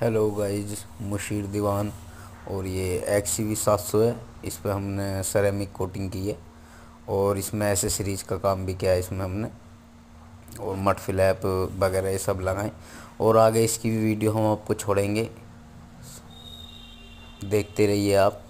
hello guys Musheer दीवान और ये x we सात सौ है इस पर हमने सरेमिक कोटिंग की है और इसमें ऐसे सीरीज का काम भी किया है इसमें हमने और मट फ्लैप वगैरह ये सब लगाएं और आगे इसकी भी वीडियो हम आपको छोड़ेंगे देखते रहिए आप